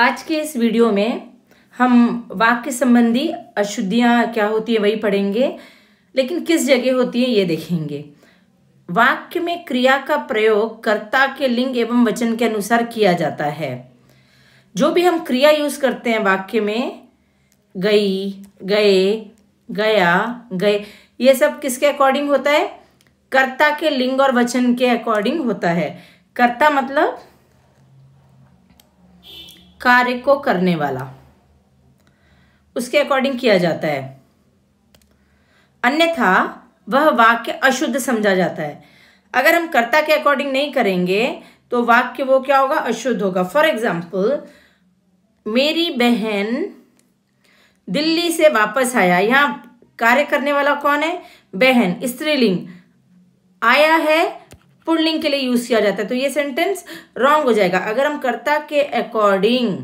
आज के इस वीडियो में हम वाक्य संबंधी अशुद्धियाँ क्या होती है वही पढ़ेंगे लेकिन किस जगह होती है ये देखेंगे वाक्य में क्रिया का प्रयोग कर्ता के लिंग एवं वचन के अनुसार किया जाता है जो भी हम क्रिया यूज करते हैं वाक्य में गई गए गया गए ये सब किसके अकॉर्डिंग होता है कर्ता के लिंग और वचन के अकॉर्डिंग होता है कर्ता मतलब कार्य को करने वाला उसके अकॉर्डिंग किया जाता है अन्यथा वह वाक्य अशुद्ध समझा जाता है अगर हम कर्ता के अकॉर्डिंग नहीं करेंगे तो वाक्य वो क्या होगा अशुद्ध होगा फॉर एग्जाम्पल मेरी बहन दिल्ली से वापस आया यहां कार्य करने वाला कौन है बहन स्त्रीलिंग आया है पुल्लिंग के लिए यूज किया जाता है तो ये सेंटेंस रॉन्ग हो जाएगा अगर हम कर्ता के अकॉर्डिंग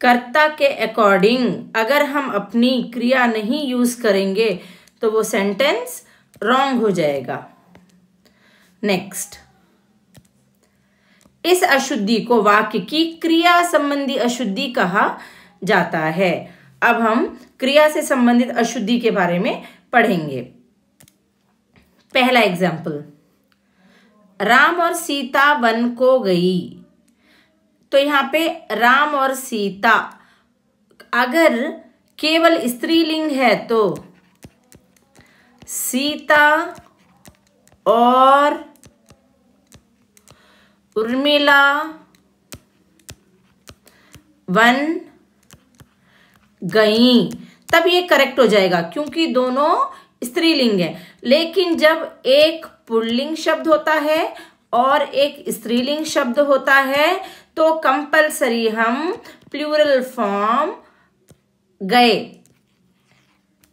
कर्ता के अकॉर्डिंग अगर हम अपनी क्रिया नहीं यूज करेंगे तो वो सेंटेंस रॉन्ग हो जाएगा नेक्स्ट इस अशुद्धि को वाक्य की क्रिया संबंधी अशुद्धि कहा जाता है अब हम क्रिया से संबंधित अशुद्धि के बारे में पढ़ेंगे पहला एग्जाम्पल राम और सीता वन को गई तो यहाँ पे राम और सीता अगर केवल स्त्रीलिंग है तो सीता और उर्मिला वन गई तब ये करेक्ट हो जाएगा क्योंकि दोनों स्त्रीलिंग है लेकिन जब एक पुल्लिंग शब्द होता है और एक स्त्रीलिंग शब्द होता है तो कंपलसरी हम प्लूरल फॉर्म गए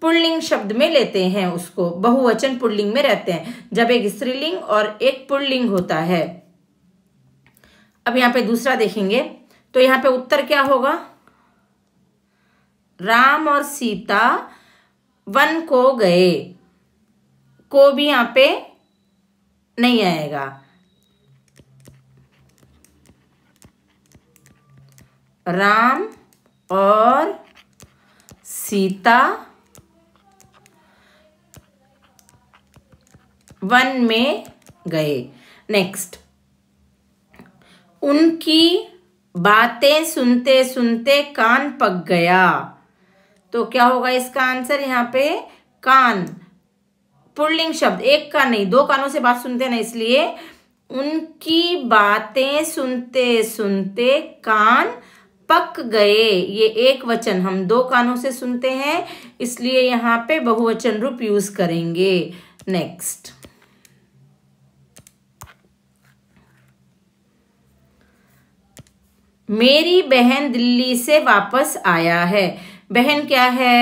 पुल्लिंग शब्द में लेते हैं उसको बहुवचन पुल्लिंग में रहते हैं जब एक स्त्रीलिंग और एक पुल्लिंग होता है अब यहां पे दूसरा देखेंगे तो यहां पे उत्तर क्या होगा राम और सीता वन को गए को भी यहाँ पे नहीं आएगा राम और सीता वन में गए नेक्स्ट उनकी बातें सुनते सुनते कान पक गया तो क्या होगा इसका आंसर यहाँ पे कान पुल्लिंग शब्द एक का नहीं दो कानों से बात सुनते ना इसलिए उनकी बातें सुनते सुनते कान पक गए ये एक वचन हम दो कानों से सुनते हैं इसलिए यहाँ पे बहुवचन रूप यूज करेंगे नेक्स्ट मेरी बहन दिल्ली से वापस आया है बहन क्या है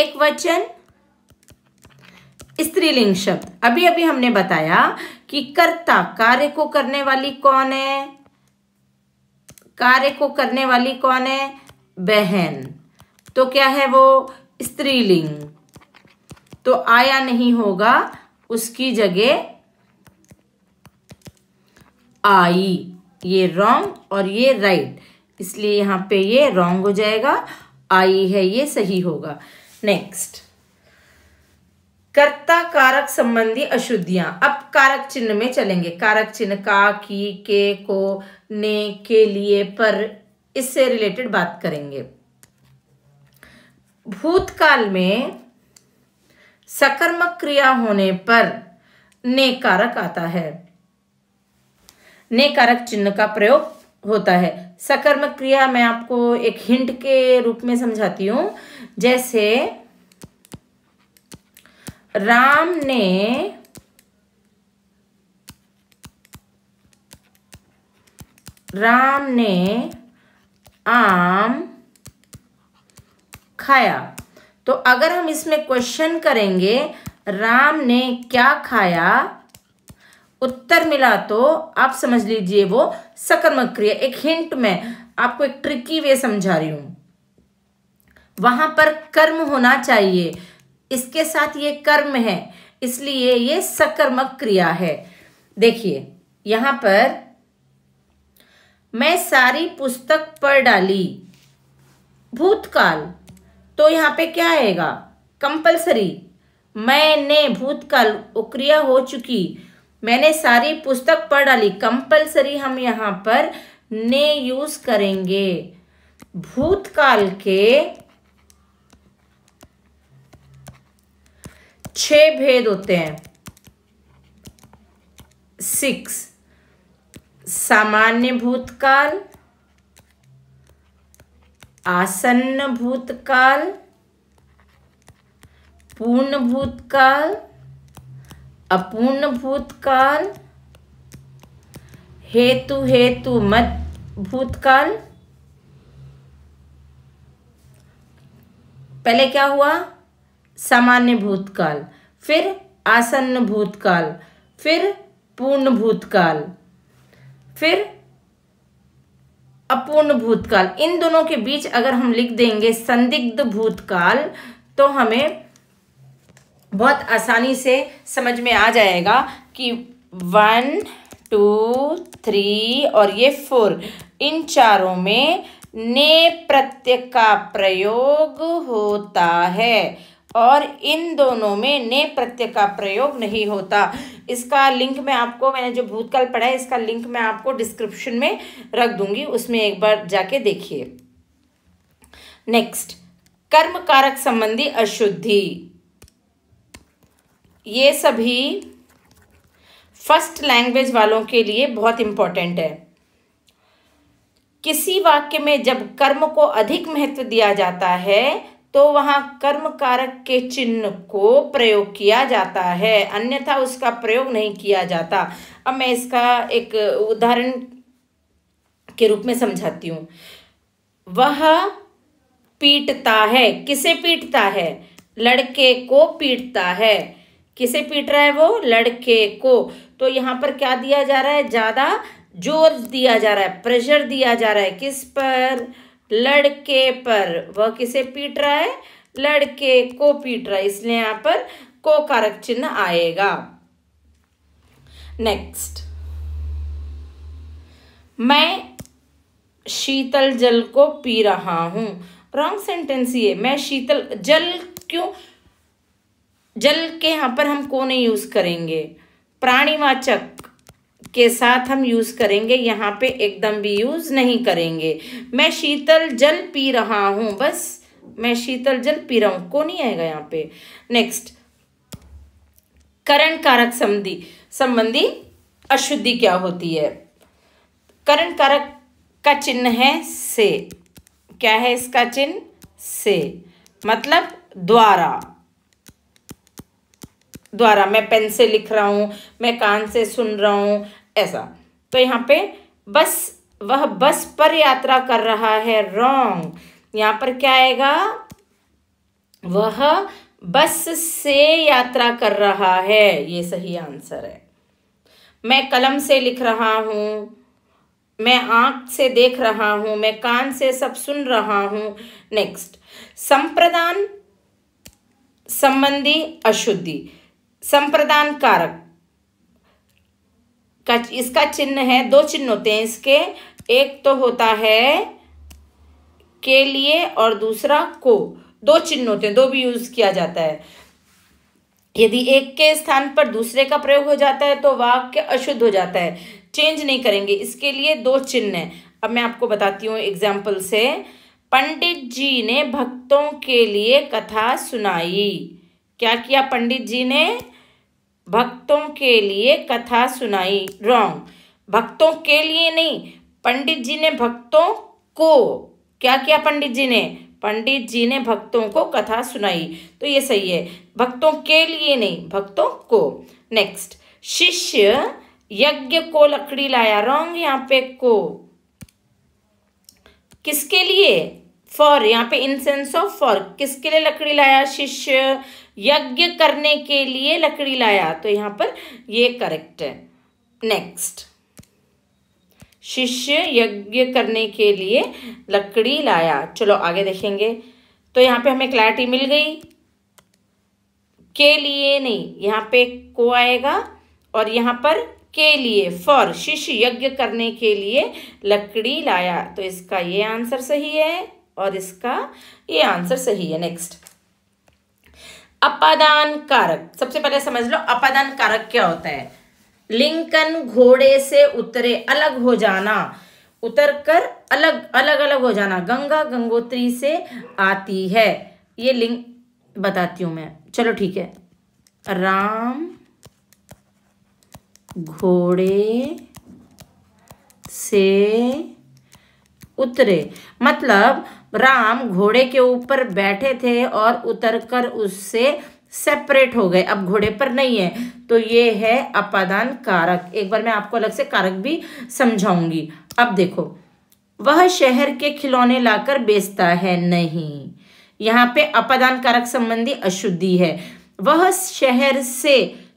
एक वचन स्त्रीलिंग शब्द अभी अभी हमने बताया कि कर्ता कार्य को करने वाली कौन है कार्य को करने वाली कौन है बहन तो क्या है वो स्त्रीलिंग तो आया नहीं होगा उसकी जगह आई ये रॉन्ग और ये राइट इसलिए यहाँ पे ये रॉन्ग हो जाएगा आई है ये सही होगा नेक्स्ट कर्ता कारक संबंधी अशुद्धियां अब कारक चिन्ह में चलेंगे कारक चिन्ह का की के को ने के लिए पर इससे रिलेटेड बात करेंगे भूतकाल में सकर्मक क्रिया होने पर ने कारक आता है ने कारक चिन्ह का प्रयोग होता है सकर्मक क्रिया मैं आपको एक हिंट के रूप में समझाती हूं जैसे राम ने राम ने आम खाया तो अगर हम इसमें क्वेश्चन करेंगे राम ने क्या खाया उत्तर मिला तो आप समझ लीजिए वो सकर्मक क्रिया एक हिंट में आपको एक ट्रिकी वे समझा रही हूं वहां पर कर्म होना चाहिए इसके साथ ये कर्म है इसलिए ये सकर्मक क्रिया है देखिए यहां पर मैं सारी पुस्तक पढ़ डाली भूतकाल तो यहां पे क्या आएगा कंपलसरी मैंने भूतकाल क्रिया हो चुकी मैंने सारी पुस्तक पढ़ डाली कंपलसरी हम यहाँ पर ने यूज करेंगे भूतकाल के छह भेद होते हैं सिक्स सामान्य भूतकाल आसन्न भूतकाल पूर्ण भूतकाल अपूर्ण भूतकाल हेतु हेतु मत भूतकाल पहले क्या हुआ सामान्य भूतकाल फिर आसन्न भूतकाल फिर पूर्ण भूतकाल फिर अपूर्ण भूतकाल इन दोनों के बीच अगर हम लिख देंगे संदिग्ध भूतकाल तो हमें बहुत आसानी से समझ में आ जाएगा कि वन टू थ्री और ये फोर इन चारों में ने प्रत्यय का प्रयोग होता है और इन दोनों में ने प्रत्यय का प्रयोग नहीं होता इसका लिंक मैं आपको मैंने जो भूतकाल पढ़ा है इसका लिंक मैं आपको डिस्क्रिप्शन में रख दूंगी उसमें एक बार जाके देखिए नेक्स्ट कर्म कारक संबंधी अशुद्धि ये सभी फर्स्ट लैंग्वेज वालों के लिए बहुत इम्पॉर्टेंट है किसी वाक्य में जब कर्म को अधिक महत्व दिया जाता है तो वहाँ कर्म कारक के चिन्ह को प्रयोग किया जाता है अन्यथा उसका प्रयोग नहीं किया जाता अब मैं इसका एक उदाहरण के रूप में समझाती हूँ वह पीटता है किसे पीटता है लड़के को पीटता है किसे पीट रहा है वो लड़के को तो यहाँ पर क्या दिया जा रहा है ज़्यादा जोर दिया जा रहा है प्रेशर दिया जा रहा है किस पर लड़के पर वह किसे पीट रहा है लड़के को पीट रहा है इसलिए यहाँ पर को कारक चिन्ह आएगा नेक्स्ट मैं शीतल जल को पी रहा हूं रॉन्ग सेंटेंस ये मैं शीतल जल क्यों जल के यहाँ पर हम को नहीं यूज़ करेंगे प्राणीवाचक के साथ हम यूज़ करेंगे यहाँ पे एकदम भी यूज़ नहीं करेंगे मैं शीतल जल पी रहा हूँ बस मैं शीतल जल पी रहा हूँ को नहीं आएगा यहाँ पे नेक्स्ट करण कारक संबंधी संबंधी अशुद्धि क्या होती है करण कारक का चिन्ह है से क्या है इसका चिन्ह से मतलब द्वारा द्वारा मैं पेन से लिख रहा हूँ मैं कान से सुन रहा हूँ ऐसा तो यहाँ पे बस वह बस पर यात्रा कर रहा है रॉन्ग यहाँ पर क्या आएगा वह बस से यात्रा कर रहा है ये सही आंसर है मैं कलम से लिख रहा हूँ मैं आंख से देख रहा हूँ मैं कान से सब सुन रहा हूँ नेक्स्ट संप्रदान संबंधी अशुद्धि संप्रदान कारक का इसका चिन्ह है दो चिन्ह होते हैं इसके एक तो होता है के लिए और दूसरा को दो चिन्ह होते हैं दो भी यूज किया जाता है यदि एक के स्थान पर दूसरे का प्रयोग हो जाता है तो वाक्य अशुद्ध हो जाता है चेंज नहीं करेंगे इसके लिए दो चिन्ह है अब मैं आपको बताती हूँ एग्जाम्पल से पंडित जी ने भक्तों के लिए कथा सुनाई क्या किया पंडित जी ने भक्तों के लिए कथा सुनाई रॉन्ग भक्तों के लिए नहीं पंडित जी ने भक्तों को क्या किया पंडित जी ने पंडित जी ने भक्तों को कथा सुनाई तो ये सही है भक्तों के लिए नहीं भक्तों को नेक्स्ट शिष्य यज्ञ को लकड़ी लाया रॉन्ग यहाँ पे को किसके लिए फॉर यहाँ पे इन सेंस ऑफ फॉर किसके लिए लकड़ी लाया शिष्य यज्ञ करने के लिए लकड़ी लाया तो यहाँ पर ये करेक्ट है नेक्स्ट शिष्य यज्ञ करने के लिए लकड़ी लाया चलो आगे देखेंगे तो यहाँ पे हमें क्लैरिटी मिल गई के लिए नहीं यहाँ पे को आएगा और यहाँ पर के लिए फॉर शिष्य यज्ञ करने के लिए लकड़ी लाया तो इसका ये आंसर सही है और इसका ये आंसर सही है नेक्स्ट अपादान कारक सबसे पहले समझ लो अपादान कारक क्या होता है लिंकन घोड़े से उतरे अलग हो जाना उतर कर अलग अलग अलग हो जाना गंगा गंगोत्री से आती है ये लिंक बताती हूं मैं चलो ठीक है राम घोड़े से उतरे मतलब राम घोड़े के ऊपर बैठे थे और उतरकर उससे सेपरेट हो गए अब घोड़े पर नहीं है तो ये है अपादान कारक एक बार मैं आपको अलग से कारक भी समझाऊंगी अब देखो वह शहर के खिलौने लाकर बेचता है नहीं यहाँ पे अपादान कारक संबंधी अशुद्धि है वह शहर से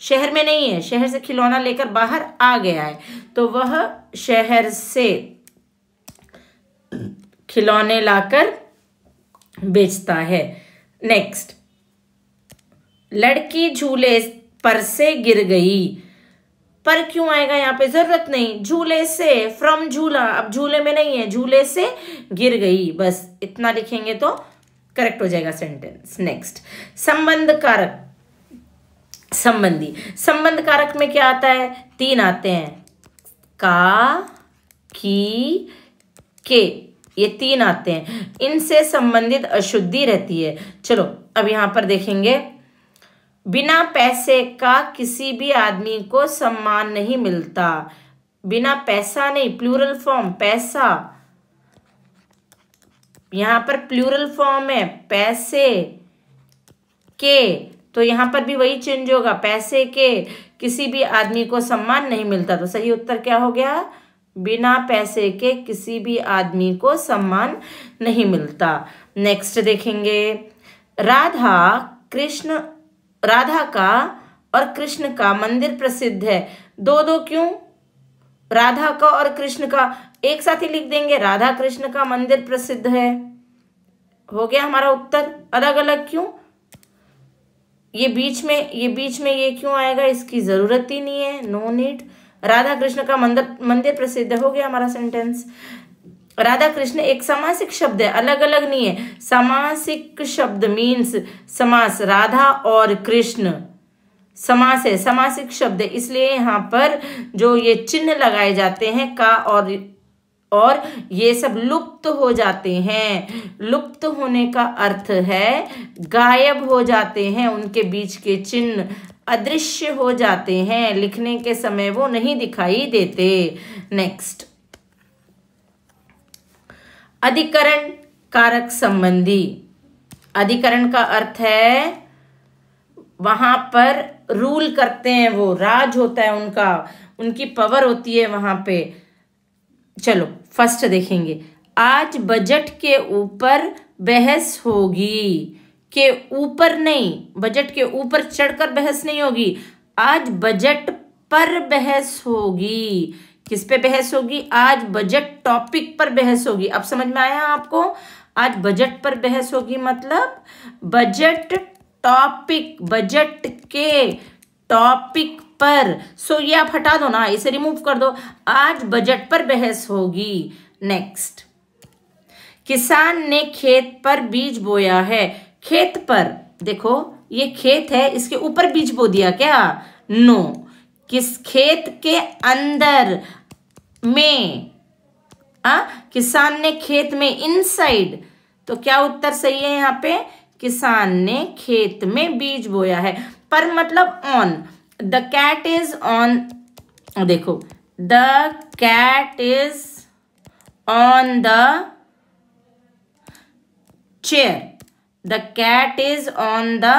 शहर में नहीं है शहर से खिलौना लेकर बाहर आ गया है तो वह शहर से खिलौने लाकर बेचता है नेक्स्ट लड़की झूले पर से गिर गई पर क्यों आएगा यहाँ पे जरूरत नहीं झूले से फ्रॉम झूला अब झूले में नहीं है झूले से गिर गई बस इतना लिखेंगे तो करेक्ट हो जाएगा सेंटेंस नेक्स्ट संबंध कारक संबंधी संबंध कारक में क्या आता है तीन आते हैं का की के ये तीन आते हैं इनसे संबंधित अशुद्धि रहती है चलो अब यहाँ पर देखेंगे बिना पैसे का किसी भी आदमी को सम्मान नहीं मिलता बिना पैसा नहीं प्लूरल फॉर्म पैसा यहाँ पर प्लूरल फॉर्म है पैसे के तो यहाँ पर भी वही चेंज होगा पैसे के किसी भी आदमी को सम्मान नहीं मिलता तो सही उत्तर क्या हो गया बिना पैसे के किसी भी आदमी को सम्मान नहीं मिलता नेक्स्ट देखेंगे राधा कृष्ण राधा का और कृष्ण का मंदिर प्रसिद्ध है दो दो क्यों राधा का और कृष्ण का एक साथ ही लिख देंगे राधा कृष्ण का मंदिर प्रसिद्ध है हो गया हमारा उत्तर अलग अलग क्यों ये बीच में ये बीच में ये क्यों आएगा इसकी ज़रूरत ही नहीं है नो नीड राधा कृष्ण का मंदिर मंदिर प्रसिद्ध हो गया हमारा सेंटेंस राधा कृष्ण एक समासिक शब्द है अलग अलग नहीं है समासिक शब्द मीन्स समास राधा और कृष्ण समास है समासिक शब्द है इसलिए यहाँ पर जो ये चिन्ह लगाए जाते हैं का और और ये सब लुप्त हो जाते हैं लुप्त होने का अर्थ है गायब हो जाते हैं उनके बीच के चिन्ह अदृश्य हो जाते हैं लिखने के समय वो नहीं दिखाई देते नेक्स्ट अधिकरण कारक संबंधी अधिकरण का अर्थ है वहां पर रूल करते हैं वो राज होता है उनका उनकी पावर होती है वहां पे चलो फर्स्ट देखेंगे आज बजट के ऊपर बहस होगी के ऊपर नहीं बजट के ऊपर चढ़कर बहस नहीं होगी आज बजट पर बहस होगी किस पे बहस होगी आज बजट टॉपिक पर बहस होगी अब समझ में आया आपको आज बजट पर बहस होगी मतलब बजट टॉपिक बजट के टॉपिक पर सो ये आप हटा दो ना इसे रिमूव कर दो आज बजट पर बहस होगी नेक्स्ट किसान ने खेत पर बीज बोया है खेत पर देखो ये खेत है इसके ऊपर बीज बो दिया क्या नो किस खेत के अंदर में आ, हाँ, किसान ने खेत में इनसाइड तो क्या उत्तर सही है यहाँ पे किसान ने खेत में बीज बोया है पर मतलब on the cat is on देखो the cat is on the chair the cat is on the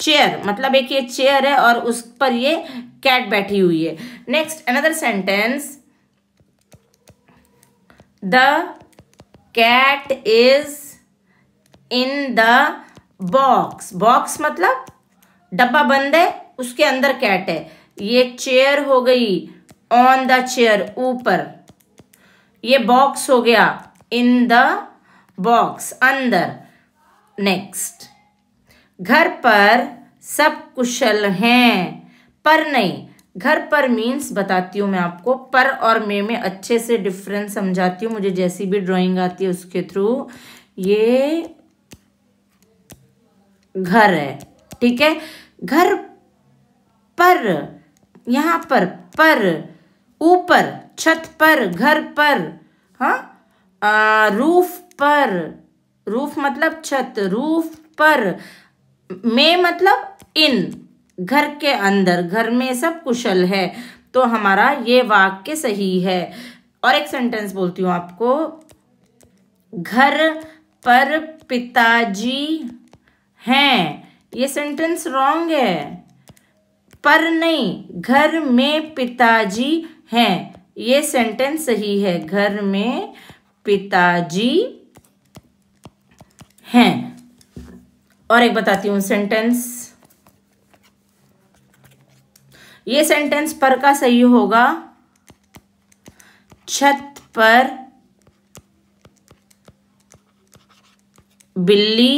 chair मतलब एक ये चेयर है और उस पर ये कैट बैठी हुई है next another sentence the cat is in the box box मतलब डब्बा बंद है उसके अंदर कैट है ये चेयर हो गई ऑन द चेयर ऊपर ये बॉक्स हो गया इन द बॉक्स अंदर नेक्स्ट घर पर सब कुशल हैं पर नहीं घर पर मीन्स बताती हूँ मैं आपको पर और मे में अच्छे से डिफरेंस समझाती हूँ मुझे जैसी भी ड्राइंग आती है उसके थ्रू ये घर है ठीक है घर पर यहाँ पर पर ऊपर छत पर घर पर हाँ रूफ पर रूफ मतलब छत रूफ पर में मतलब इन घर के अंदर घर में सब कुशल है तो हमारा ये वाक्य सही है और एक सेंटेंस बोलती हूँ आपको घर पर पिताजी हैं ये सेंटेंस रॉन्ग है पर नहीं घर में पिताजी हैं ये सेंटेंस सही है घर में पिताजी हैं और एक बताती हूं सेंटेंस ये सेंटेंस पर का सही होगा छत पर बिल्ली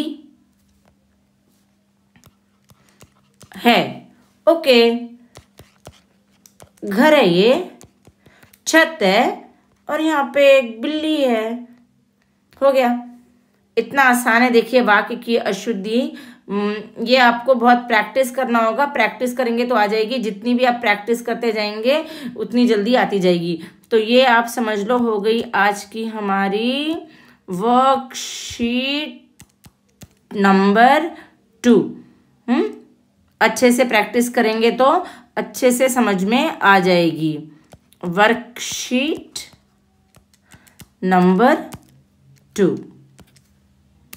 है ओके घर है ये छत है और यहां पे एक बिल्ली है हो गया इतना आसान है देखिए वाक्य की अशुद्धि ये आपको बहुत प्रैक्टिस करना होगा प्रैक्टिस करेंगे तो आ जाएगी जितनी भी आप प्रैक्टिस करते जाएंगे उतनी जल्दी आती जाएगी तो ये आप समझ लो हो गई आज की हमारी वर्कशीट नंबर टू हम्म अच्छे से प्रैक्टिस करेंगे तो अच्छे से समझ में आ जाएगी वर्कशीट नंबर टू